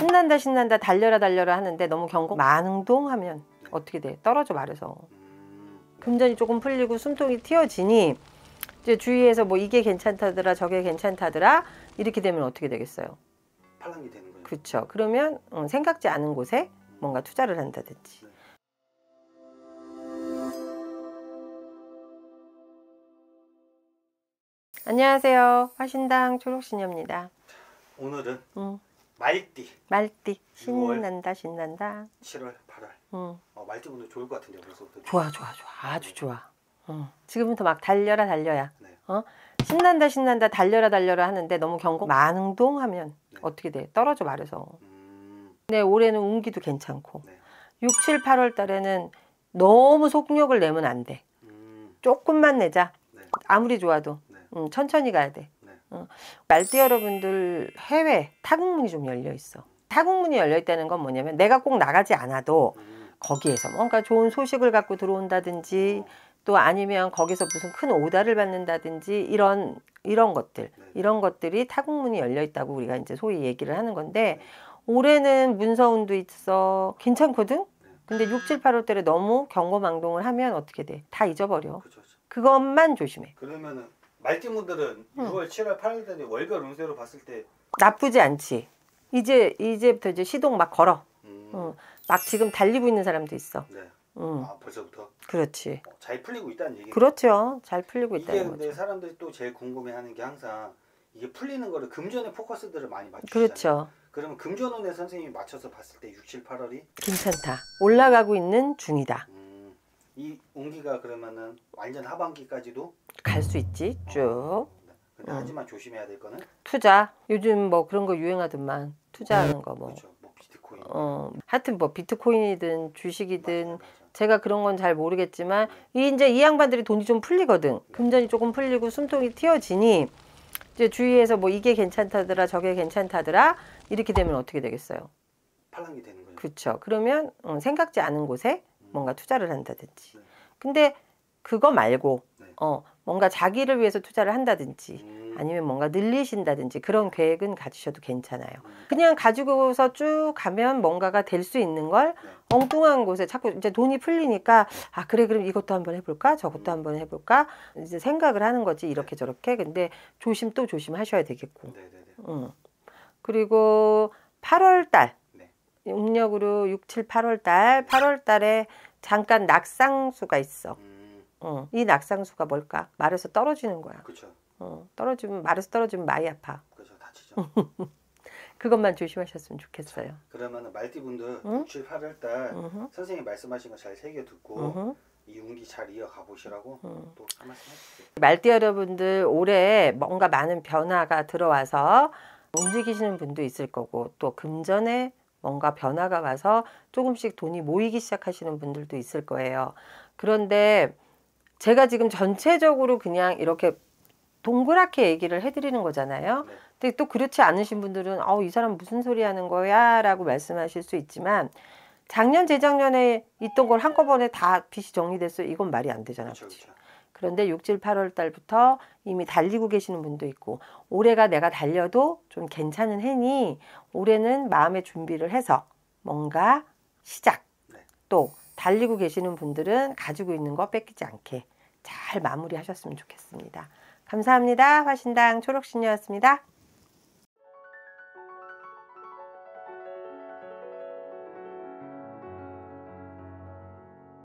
신난다 신난다 달려라 달려라 하는데 너무 경고 만동하면 어떻게 돼 떨어져 말해서 금전이 조금 풀리고 숨통이 튀어지니 이제 주위에서 뭐 이게 괜찮다더라 저게 괜찮다더라 이렇게 되면 어떻게 되겠어요? 팔랑이 되는 거예요. 그렇죠. 그러면 음, 생각지 않은 곳에 뭔가 투자를 한다든지. 네. 안녕하세요. 화신당 초록신녀입니다. 오늘은 음. 말띠. 말띠. 신난다 신난다. 7월, 8월. 음. 어, 말띠 분들 좋을 것 같은데요. 벌써부 좋아 좋아 좋아. 아주 네. 좋아. 어. 지금부터 막 달려라 달려야. 네. 어? 신난다 신난다 달려라 달려라 하는데 너무 경고 만동하면 네. 어떻게 돼? 떨어져 말해서. 음... 근 올해는 운기도 괜찮고. 네. 6, 7, 8월 달에는 너무 속력을 내면 안 돼. 음... 조금만 내자. 네. 아무리 좋아도 네. 음, 천천히 가야 돼. 어. 말띠 여러분들 해외 타국문이 좀 열려 있어. 타국문이 열려 있다는 건 뭐냐면 내가 꼭 나가지 않아도 거기에서 뭔가 좋은 소식을 갖고 들어온다든지 또 아니면 거기서 무슨 큰 오다를 받는다든지 이런 이런 것들 네. 이런 것들이 타국문이 열려 있다고 우리가 이제 소위 얘기를 하는 건데 올해는 문서운도 있어 괜찮거든. 네. 근데 6, 7, 8월 때에 너무 경고망동을 하면 어떻게 돼? 다 잊어버려. 그렇죠, 그렇죠. 그것만 조심해. 그러면은 말띠분들은 6월, 7월, 8월 달에 월별 운세로 봤을 때 나쁘지 않지. 이제 이제부터 이제 시동 막 걸어. 음. 응. 막 지금 달리고 있는 사람도 있어. 네. 응. 아, 벌써부터 그렇지. 어, 잘 풀리고 있다는 얘기. 그렇죠. 잘 풀리고 있다는 근데 거죠. 사람들이 또 제일 궁금해하는 게 항상 이게 풀리는 거를 금전에 포커스들을 많이 맞추잖아요. 그렇죠. 그러면 금전운에 선생님이 맞춰서 봤을 때 6, 7, 8월이 괜찮다. 올라가고 있는 중이다. 음, 이 운기가 그러면은 완전 하반기까지도 갈수 음. 있지 어. 쭉. 근 어. 하지만 조심해야 될 거는 투자. 요즘 뭐 그런 거 유행하더만 투자하는 네. 거 뭐. 그렇죠. 뭐 비트코인. 어, 하여튼 뭐 비트코인이든 주식이든 맞아, 맞아. 제가 그런 건 잘 모르겠지만 네. 이 이제 이 양반들이 돈이 좀 풀리거든. 네. 금전이 조금 풀리고 숨통이 튀어지니 이제 주위에서 뭐 이게 괜찮다더라 저게 괜찮다더라 이렇게 되면 어떻게 되겠어요? 팔랑이 되는 거죠. 그렇죠. 그러면 음, 생각지 않은 곳에 음. 뭔가 투자를 한다든지. 네. 근데 그거 말고 네. 어 뭔가 자기를 위해서 투자를 한다든지 음. 아니면 뭔가 늘리신다든지 그런 계획은 가지셔도 괜찮아요. 음. 그냥 가지고서 쭉 가면 뭔가가 될 수 있는 걸 네. 엉뚱한 곳에 자꾸 이제 돈이 풀리니까 아 그래 그럼 이것도 한번 해볼까 저것도 음. 한번 해볼까 이제 생각을 하는 거지 이렇게 저렇게 근데 조심 또 조심하셔야 되겠고. 음. 그리고 8월 달 음력으로 6, 7, 8월 달 8월 달에 잠깐 낙상수가 있어. 어. 이 낙상수가 뭘까? 말에서 떨어지는 거야. 그쵸. 어, 떨어지면 말에서 떨어지면 많이 아파. 그죠 다치죠. 그것만 조심하셨으면 좋겠어요. 그러면 말띠분들 응? 8월 달음 선생님 말씀하신 거 잘 새겨 듣고 음이 운기 잘 이어가 보시라고 음. 또한 말씀 해주세요. 말띠 여러분들 올해 뭔가 많은 변화가 들어와서 움직이시는 분도 있을 거고 또 금전에 뭔가 변화가 와서 조금씩 돈이 모이기 시작하시는 분들도 있을 거예요. 그런데 제가 지금 전체적으로 그냥 이렇게 동그랗게 얘기를 해드리는 거잖아요. 네. 근데 또 그렇지 않으신 분들은 어, 이 사람 무슨 소리 하는 거야? 라고 말씀하실 수 있지만 작년, 재작년에 있던 걸 한꺼번에 다 빚이 정리됐어요. 이건 말이 안 되잖아요. 그렇죠, 그렇죠. 그런데 6, 7, 8월 달부터 이미 달리고 계시는 분도 있고 올해가 내가 달려도 좀 괜찮은 해니 올해는 마음의 준비를 해서 뭔가 시작 네. 또 달리고 계시는 분들은 가지고 있는 거 뺏기지 않게 잘 마무리하셨으면 좋겠습니다. 감사합니다. 화신당 초록신이었습니다